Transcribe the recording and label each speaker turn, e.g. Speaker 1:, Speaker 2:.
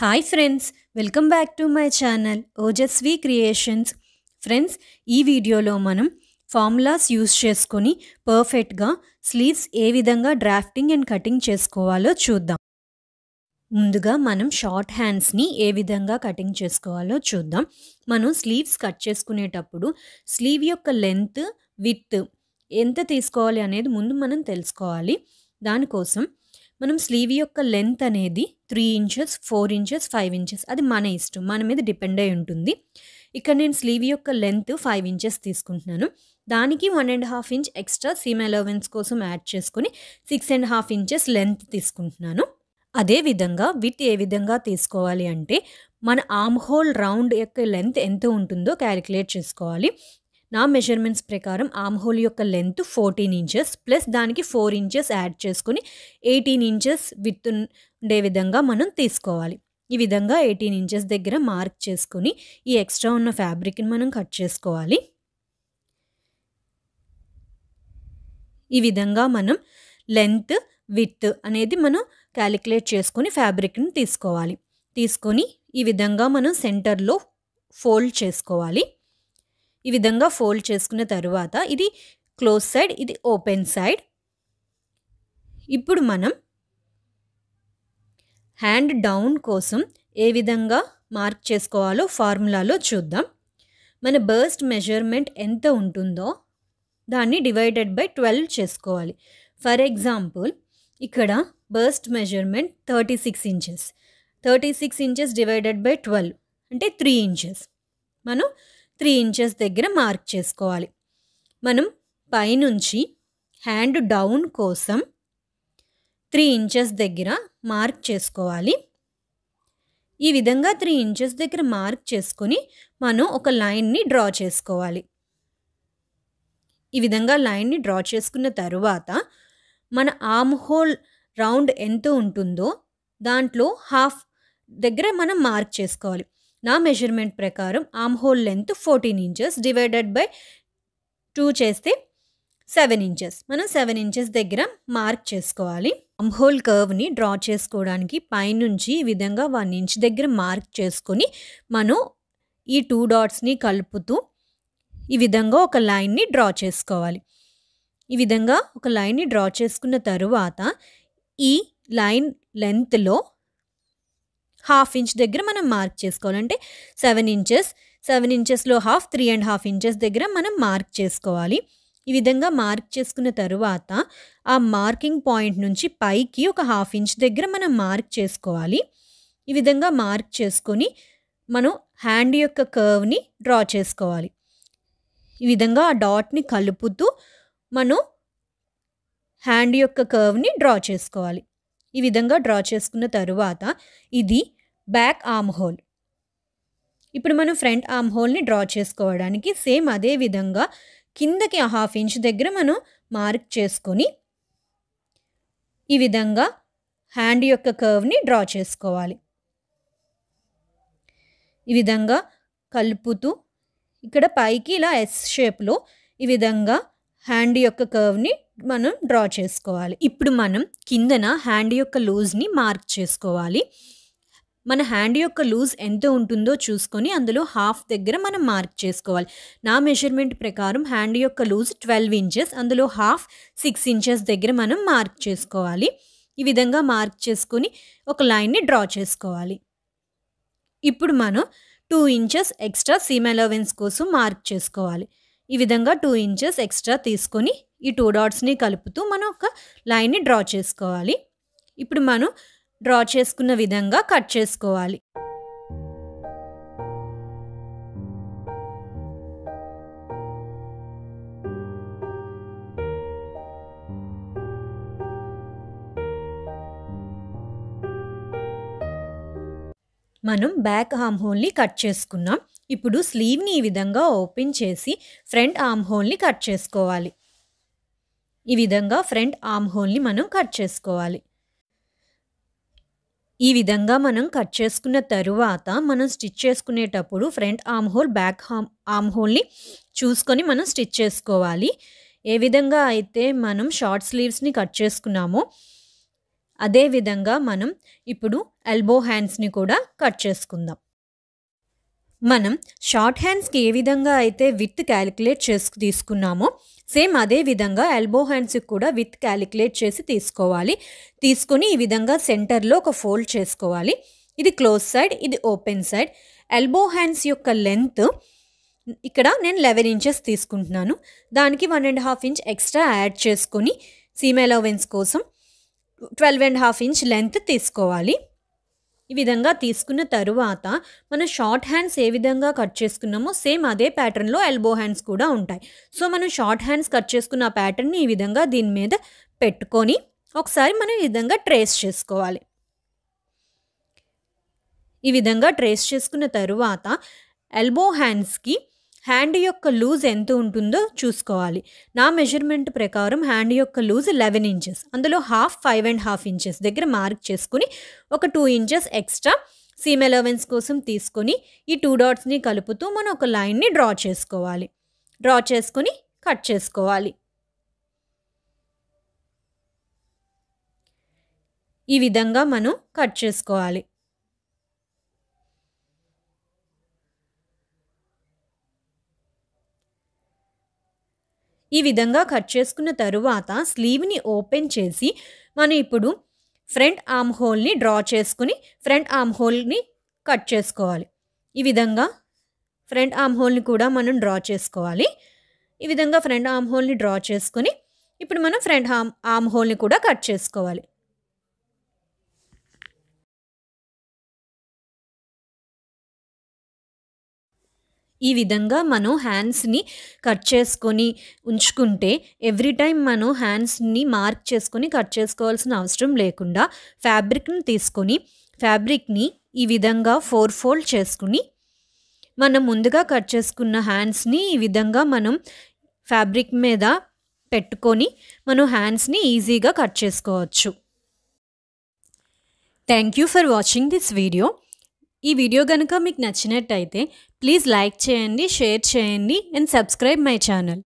Speaker 1: hi friends welcome back to my channel Ojaswi creations friends ఈ వీడియోలో మనం ఫార్ములాస్ యూస్ చేసుకొని పర్ఫెక్ట్గా స్లీవ్స్ ఏ విధంగా డ్రాఫ్టింగ్ అండ్ కటింగ్ చేసుకోవాలో చూద్దాం ముందుగా మనం షార్ట్ హ్యాండ్స్ని ఏ విధంగా కటింగ్ చేసుకోవాలో చూద్దాం మనం స్లీవ్స్ కట్ చేసుకునేటప్పుడు స్లీవ్ యొక్క లెంత్ విత్ ఎంత తీసుకోవాలి అనేది ముందు మనం తెలుసుకోవాలి దానికోసం మనం స్లీవ్ యొక్క లెంత్ అనేది three inches four inches five inches అది మన ఇష్టం మన మీద డిపెండ్ అయి ఉంటుంది ఇక్కడ నేను స్లీవ్ యొక్క లెంత్ ఫైవ్ ఇంచెస్ తీసుకుంటున్నాను దానికి one and half inch extra seam allowance కోసం యాడ్ చేసుకుని six and half inches length తీసుకుంటున్నాను అదేవిధంగా విత్ ఏ విధంగా తీసుకోవాలి అంటే మన ఆమ్ హోల్ రౌండ్ యొక్క లెంత్ ఎంత ఉంటుందో క్యాలిక్యులేట్ చేసుకోవాలి నా మెజర్మెంట్స్ ప్రకారం ఆమ్ హోల్ యొక్క లెంత్ ఫోర్టీన్ ఇంచెస్ ప్లస్ దానికి ఫోర్ ఇంచెస్ యాడ్ చేసుకుని ఎయిటీన్ ఇంచెస్ విత్ ఉండే విధంగా మనం తీసుకోవాలి ఈ విధంగా ఎయిటీన్ ఇంచెస్ దగ్గర మార్క్ చేసుకుని ఈ ఎక్స్ట్రా ఉన్న ఫ్యాబ్రిక్ని మనం కట్ చేసుకోవాలి ఈ విధంగా మనం లెంత్ విత్ అనేది మనం క్యాలిక్యులేట్ చేసుకొని ఫ్యాబ్రిక్ని తీసుకోవాలి తీసుకొని ఈ విధంగా మనం సెంటర్లో ఫోల్డ్ చేసుకోవాలి ఈ విధంగా ఫోల్డ్ చేసుకున్న తరువాత ఇది క్లోజ్ సైడ్ ఇది ఓపెన్ సైడ్ ఇప్పుడు మనం హ్యాండ్ డౌన్ కోసం ఏ విధంగా మార్క్ చేసుకోవాలో ఫార్ములాలో చూద్దాం మన బర్స్ట్ మెజర్మెంట్ ఎంత ఉంటుందో దాన్ని డివైడెడ్ బై ట్వెల్వ్ చేసుకోవాలి ఫర్ ఎగ్జాంపుల్ ఇక్కడ bust measurement thirty six inches thirty six inches divided by twelve అంటే త్రీ ఇంచెస్ మనం త్రీ ఇంచెస్ దగ్గర మార్క్ చేసుకోవాలి మనం పైనుంచి హ్యాండ్ డౌన్ కోసం త్రీ ఇంచెస్ దగ్గర మార్క్ చేసుకోవాలి ఈ విధంగా త్రీ ఇంచెస్ దగ్గర మార్క్ చేసుకొని మనం ఒక లైన్ని డ్రా చేసుకోవాలి ఈ విధంగా లైన్ని డ్రా చేసుకున్న తరువాత మన ఆమ్ హోల్ రౌండ్ ఎంత ఉంటుందో దాంట్లో హాఫ్ దగ్గర మనం మార్క్ చేసుకోవాలి నా మెజర్మెంట్ ప్రకారం arm hole length fourteen inches divided by two చేస్తే సెవెన్ ఇంచెస్ మనం సెవెన్ ఇంచెస్ దగ్గర మార్క్ చేసుకోవాలి హోల్ కర్వ్ని డ్రా చేసుకోవడానికి పైనుంచి ఈ విధంగా వన్ ఇంచ్ దగ్గర మార్క్ చేసుకొని మనం ఈ టూ డాట్స్ని కలుపుతూ ఈ విధంగా ఒక లైన్ని డ్రా చేసుకోవాలి ఈ విధంగా ఒక లైన్ని డ్రా చేసుకున్న తరువాత ఈ లైన్ లెంత్లో హాఫ్ ఇంచ్ దగ్గర మనం మార్క్ చేసుకోవాలంటే సెవెన్ ఇంచెస్ సెవెన్ ఇంచెస్లో half three and half inches దగ్గర మనం మార్క్ చేసుకోవాలి ఈ విధంగా మార్క్ చేసుకున్న తరువాత ఆ మార్కింగ్ పాయింట్ నుంచి పైకి ఒక హాఫ్ ఇంచ్ దగ్గర మనం మార్క్ చేసుకోవాలి ఈ విధంగా మార్క్ చేసుకొని మనం హ్యాండ్ యొక్క కర్వ్ని డ్రా చేసుకోవాలి ఈ విధంగా ఆ డాట్ని కలుపుతూ మనం హ్యాండ్ యొక్క కర్వ్ని డ్రా చేసుకోవాలి ఈ విధంగా డ్రా చేసుకున్న తరువాత ఇది బ్యాక్ ఆమ్ హోల్ ఇప్పుడు మనం ఫ్రంట్ ఆమ్ హోల్ని డ్రా చేసుకోవడానికి సేమ్ అదే విధంగా కిందకి హాఫ్ ఇంచ్ దగ్గర మనం మార్క్ చేసుకొని ఈ విధంగా హ్యాండ్ యొక్క కర్వ్ని డ్రా చేసుకోవాలి ఈ విధంగా కలుపుతూ ఇక్కడ పైకి ఇలా ఎస్ షేప్లో ఈ విధంగా హ్యాండ్ యొక్క కర్వ్ని మనం డ్రా చేసుకోవాలి ఇప్పుడు మనం కిందన హ్యాండ్ యొక్క లూజ్ని మార్క్ చేసుకోవాలి మన హ్యాండ్ యొక్క లూజ్ ఎంత ఉంటుందో చూసుకొని అందులో హాఫ్ దగ్గర మనం మార్క్ చేసుకోవాలి నా మెజర్మెంట్ ప్రకారం హ్యాండ్ యొక్క లూజ్ ట్వెల్వ్ ఇంచెస్ అందులో హాఫ్ సిక్స్ ఇంచెస్ దగ్గర మనం మార్క్ చేసుకోవాలి ఈ విధంగా మార్క్ చేసుకొని ఒక లైన్ని డ్రా చేసుకోవాలి ఇప్పుడు మనం two inches extra seam allowance కోసం మార్క్ చేసుకోవాలి ఈ విధంగా టూ ఇంచెస్ ఎక్స్ట్రా తీసుకొని ఈ టూ డాట్స్ని కలుపుతూ మనం ఒక లైన్ని డ్రా చేసుకోవాలి ఇప్పుడు మనం డ్రా చేసుకున్న విధంగా కట్ చేసుకోవాలి మనం బ్యాక్ ఆర్మ్ హోల్ని కట్ చేసుకున్నాం ఇప్పుడు స్లీవ్ని ఈ విధంగా ఓపెన్ చేసి ఫ్రంట్ ఆర్మ్ హోల్ని కట్ చేసుకోవాలి ఈ విధంగా ఫ్రంట్ ఆర్మ్ హోల్ని మనం కట్ చేసుకోవాలి ఈ విధంగా మనం కట్ చేసుకున్న తరువాత మనం స్టిచ్ చేసుకునేటప్పుడు front arm hole back arm arm హోల్ని చూసుకొని మనం స్టిచ్ చేసుకోవాలి ఏ విధంగా అయితే మనం షార్ట్ స్లీవ్స్ని కట్ చేసుకున్నామో అదేవిధంగా మనం ఇప్పుడు ఎల్బో హ్యాండ్స్ని కూడా కట్ చేసుకుందాం మనం షార్ట్ హ్యాండ్స్కి ఏ విధంగా అయితే విత్ క్యాలిక్యులేట్ చేసి తీసుకున్నామో సేమ్ అదే విధంగా ఎల్బో హ్యాండ్స్కి కూడా విత్ క్యాలిక్యులేట్ చేసి తీసుకోవాలి తీసుకొని ఈ విధంగా సెంటర్లో ఒక ఫోల్డ్ చేసుకోవాలి ఇది క్లోజ్ సైడ్ ఇది ఓపెన్ సైడ్ ఎల్బో హ్యాండ్స్ యొక్క లెంత్ ఇక్కడ నేను లెవెన్ ఇంచెస్ తీసుకుంటున్నాను దానికి one and half inch extra add చేసుకొని సీమ్ అలవెన్స్ కోసం twelve and half inch length తీసుకోవాలి ఈ విధంగా తీసుకున్న తరువాత మనం షార్ట్ హ్యాండ్స్ ఏ విధంగా కట్ చేసుకున్నామో సేమ్ అదే ప్యాటర్న్లో ఎల్బో హ్యాండ్స్ కూడా ఉంటాయి సో మనం షార్ట్ హ్యాండ్స్ కట్ చేసుకున్న ప్యాటర్న్ని ఈ విధంగా దీని మీద పెట్టుకొని ఒకసారి మనం ఈ విధంగా ట్రేస్ చేసుకోవాలి ఈ విధంగా ట్రేస్ చేసుకున్న తరువాత ఎల్బో హ్యాండ్స్కి హ్యాండ్ యొక్క లూజ్ ఎంత ఉంటుందో చూసుకోవాలి నా మెజర్మెంట్ ప్రకారం హ్యాండ్ యొక్క లూజ్ లెవెన్ ఇంచెస్ అందులో half five and half inches దగ్గర మార్క్ చేసుకుని ఒక two inches extra seam allowance కోసం తీసుకొని ఈ టూ డాట్స్ని కలుపుతూ మనం ఒక లైన్ని డ్రా చేసుకోవాలి డ్రా చేసుకొని కట్ చేసుకోవాలి ఈ విధంగా మనం కట్ చేసుకోవాలి ఈ విధంగా కట్ చేసుకున్న తరువాత స్లీవ్ని ఓపెన్ చేసి మనం ఇప్పుడు ఫ్రంట్ ఆమ్ హోల్ని డ్రా చేసుకుని ఫ్రంట్ ఆమ్ హోల్ని కట్ చేసుకోవాలి ఈ విధంగా ఫ్రంట్ ఆమ్ హోల్ని కూడా మనం డ్రా చేసుకోవాలి ఈ విధంగా ఫ్రంట్ ఆమ్ హోల్ని డ్రా చేసుకుని ఇప్పుడు మనం ఫ్రంట్ హామ్ ఆమ్ హోల్ని కూడా కట్ చేసుకోవాలి ఈ విధంగా మనం హ్యాండ్స్ని కట్ చేసుకొని ఉంచుకుంటే ఎవ్రీ టైం మనం హ్యాండ్స్ని మార్క్ చేసుకొని కట్ చేసుకోవాల్సిన అవసరం లేకుండా ఫ్యాబ్రిక్ని తీసుకొని ఫ్యాబ్రిక్ని ఈ విధంగా ఫోర్ ఫోల్డ్ చేసుకుని మనం ముందుగా కట్ చేసుకున్న హ్యాండ్స్ని ఈ విధంగా మనం ఫ్యాబ్రిక్ మీద పెట్టుకొని మనం హ్యాండ్స్ని ఈజీగా కట్ చేసుకోవచ్చు thank you for watching this video ఈ వీడియో కనుక మీకు నచ్చినట్టయితే ప్లీజ్ లైక్ చేయండి షేర్ చేయండి అండ్ సబ్స్క్రైబ్ మై ఛానల్